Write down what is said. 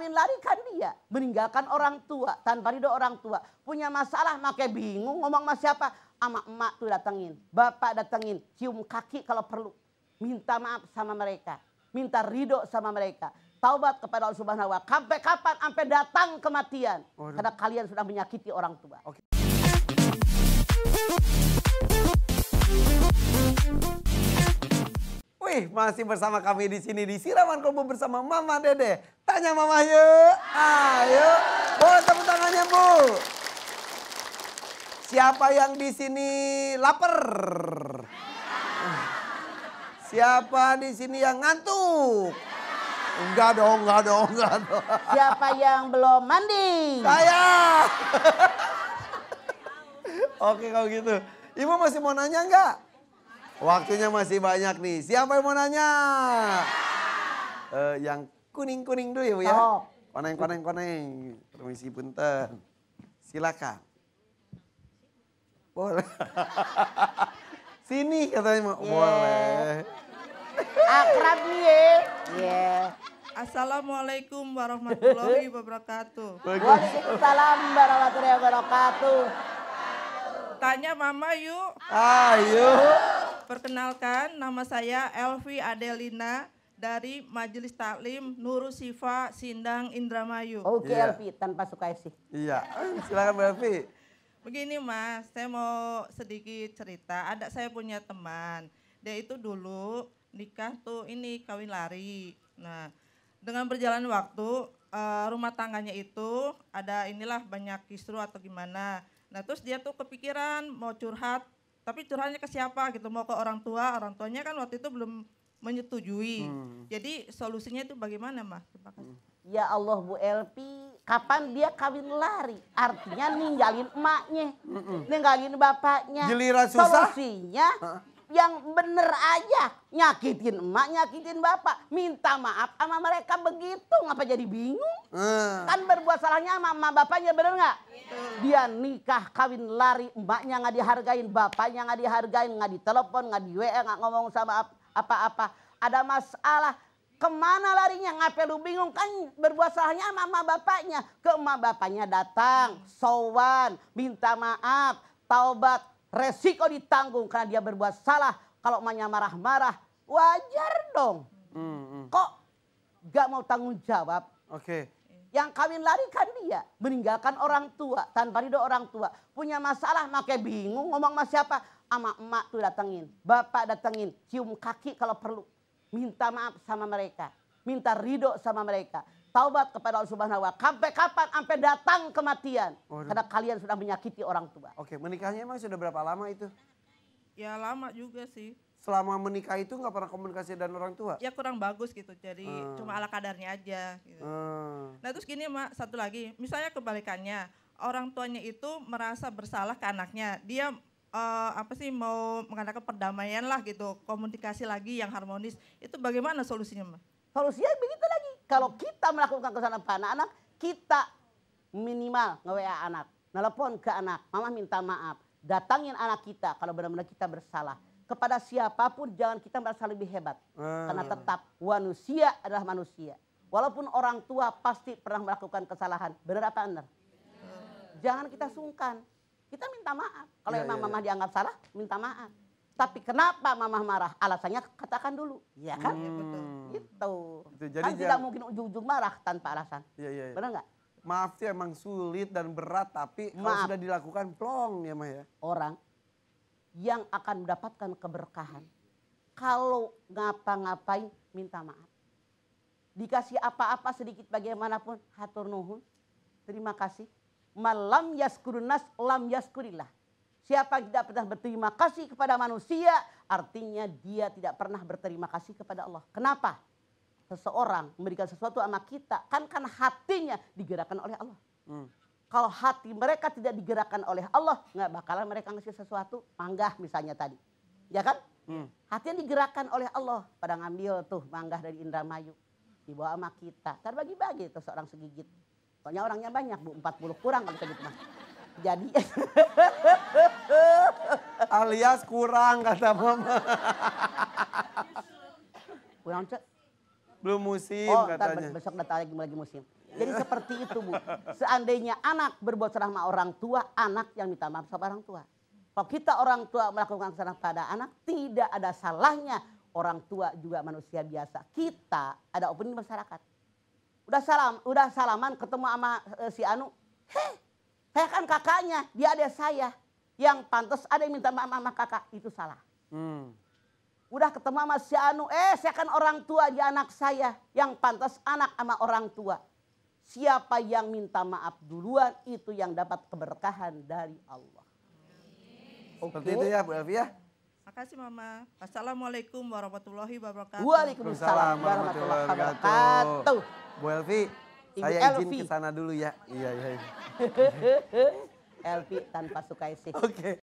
Larikan dia, meninggalkan orang tua tanpa ridho orang tua. Punya masalah makai bingung ngomong sama siapa? Sama emak tuh datangin, bapak datangin, cium kaki kalau perlu. Minta maaf sama mereka, minta ridho sama mereka. Taubat kepada Allah Subhanahu wa Sampai kapan? Sampai datang kematian. Karena kalian sudah menyakiti orang tua. Okay. Wih, masih bersama kami di sini di Siraman Kolbu bersama Mama Dede. Tanya Mama yuk. Ayo. Boleh tepuk tangannya Bu. Siapa yang di sini lapar? Siapa di sini yang ngantuk? Enggak dong, enggak dong, enggak dong. Siapa yang belum mandi? Saya. Oke kalau gitu. Ibu masih mau nanya enggak? Waktunya masih banyak nih. Siapa yang mau nanya? Uh, yang kuning-kuning dulu ya Bu ya. paneng oh. Koneng-koneng-koneng. Permisi punten. Silakan. Boleh. Sini katanya mau. Yeah. Boleh. Akrab nih ya. Yeah. Assalamualaikum warahmatullahi wabarakatuh. Waalaikumsalam warahmatullahi wabarakatuh. Tanya mama yuk. Ayo. Ah, Perkenalkan, nama saya Elvi Adelina dari Majelis Taklim Nuru Sifa Sindang Indramayu. Oke okay, iya. yeah. Elvi, tanpa suka sih. Iya, yeah. silakan Mbak Elvi. Begini Mas, saya mau sedikit cerita. Ada saya punya teman, dia itu dulu nikah tuh ini kawin lari. Nah, dengan berjalan waktu eh, rumah tangganya itu ada inilah banyak kisru atau gimana. Nah, terus dia tuh kepikiran mau curhat tapi curhatnya ke siapa gitu mau ke orang tua orang tuanya kan waktu itu belum menyetujui hmm. jadi solusinya itu bagaimana Mas? terima kasih hmm. ya Allah Bu Elpi kapan dia kawin lari artinya ninggalin emaknya ninggalin bapaknya Giliran susah. solusinya Hah? yang bener aja nyakitin emak nyakitin bapak minta maaf sama mereka begitu ngapa jadi bingung hmm. kan berbuat salahnya sama, sama bapaknya bener nggak dia nikah kawin lari, mbaknya nggak dihargain, bapaknya nggak dihargain, nggak ditelepon, nggak di WA, nggak ngomong sama apa-apa. Ada masalah, kemana larinya nggak lu bingung kan berbuat salahnya sama emak bapaknya ke emak bapaknya datang sowan minta maaf taubat resiko ditanggung karena dia berbuat salah kalau emaknya marah-marah wajar dong hmm, hmm. kok gak mau tanggung jawab oke yang kawin lari kan dia. Meninggalkan orang tua. Tanpa ridho orang tua. Punya masalah makai bingung ngomong sama siapa. Sama emak tuh datengin. Bapak datengin. Cium kaki kalau perlu. Minta maaf sama mereka. Minta ridho sama mereka. Taubat kepada Allah Subhanahu wa Sampai kapan? Sampai datang kematian. Waduh. Karena kalian sudah menyakiti orang tua. Oke, menikahnya emang sudah berapa lama itu? Ya lama juga sih selama menikah itu nggak pernah komunikasi dengan orang tua? Ya kurang bagus gitu, jadi hmm. cuma ala kadarnya aja. Gitu. Hmm. Nah terus gini mak, satu lagi, misalnya kebalikannya, orang tuanya itu merasa bersalah ke anaknya, dia uh, apa sih mau mengadakan perdamaian lah gitu, komunikasi lagi yang harmonis, itu bagaimana solusinya mak? Solusinya begitu lagi, kalau kita melakukan kesalahan pada anak, kita minimal nge-WA anak, nelfon ke anak, mama minta maaf, datangin anak kita kalau benar-benar kita bersalah kepada siapapun jangan kita merasa lebih hebat. Hmm. Karena tetap manusia adalah manusia. Walaupun orang tua pasti pernah melakukan kesalahan. Benar apa benar? Jangan kita sungkan. Kita minta maaf. Kalau ya, emang ya, mama ya. dianggap salah, minta maaf. Tapi kenapa mama marah? Alasannya katakan dulu. Ya kan? Hmm. Itu, gitu. jadi kan jangan... tidak mungkin ujung-ujung marah tanpa alasan. Iya, iya. Ya. Benar nggak? Maaf sih emang sulit dan berat, tapi kalau sudah dilakukan plong ya Mah ya. Orang yang akan mendapatkan keberkahan. Kalau ngapa-ngapain minta maaf. Dikasih apa-apa sedikit bagaimanapun hatur nuhun. Terima kasih. Malam yaskurunas lam yaskurilah. Siapa yang tidak pernah berterima kasih kepada manusia, artinya dia tidak pernah berterima kasih kepada Allah. Kenapa? Seseorang memberikan sesuatu sama kita, kan kan hatinya digerakkan oleh Allah. Hmm kalau hati mereka tidak digerakkan oleh Allah, nggak bakalan mereka ngasih sesuatu, Mangga misalnya tadi. Ya kan? Hmm. Hati yang digerakkan oleh Allah pada ngambil tuh mangga dari Indramayu. Dibawa sama kita. Terbagi-bagi tuh seorang segigit. Soalnya orangnya banyak bu, 40 kurang kalau segitu mah. Jadi. Alias kurang kata mama. kurang cek. Belum musim oh, katanya. Oh, besok datang lagi lagi musim. Jadi seperti itu, Bu. Seandainya anak berbuat salah sama orang tua, anak yang minta maaf sama orang tua. Kalau kita orang tua melakukan kesalahan pada anak, tidak ada salahnya orang tua juga manusia biasa. Kita ada opini masyarakat. Udah salam, udah salaman ketemu sama uh, si Anu. Heh, saya kan kakaknya, dia ada saya. Yang pantas ada yang minta maaf sama kakak, itu salah. Hmm. Udah ketemu sama si Anu, eh saya kan orang tua di anak saya. Yang pantas anak sama orang tua. Siapa yang minta maaf duluan itu yang dapat keberkahan dari Allah. Okay. Seperti itu ya Bu Elvi ya. Makasih Mama. Assalamualaikum warahmatullahi wabarakatuh. Waalaikumsalam warahmatullahi wabarakatuh. Bu Elvi, Ibu saya izin ke sana dulu ya. Iya, iya. iya. Elvi tanpa suka sih. Oke. Okay.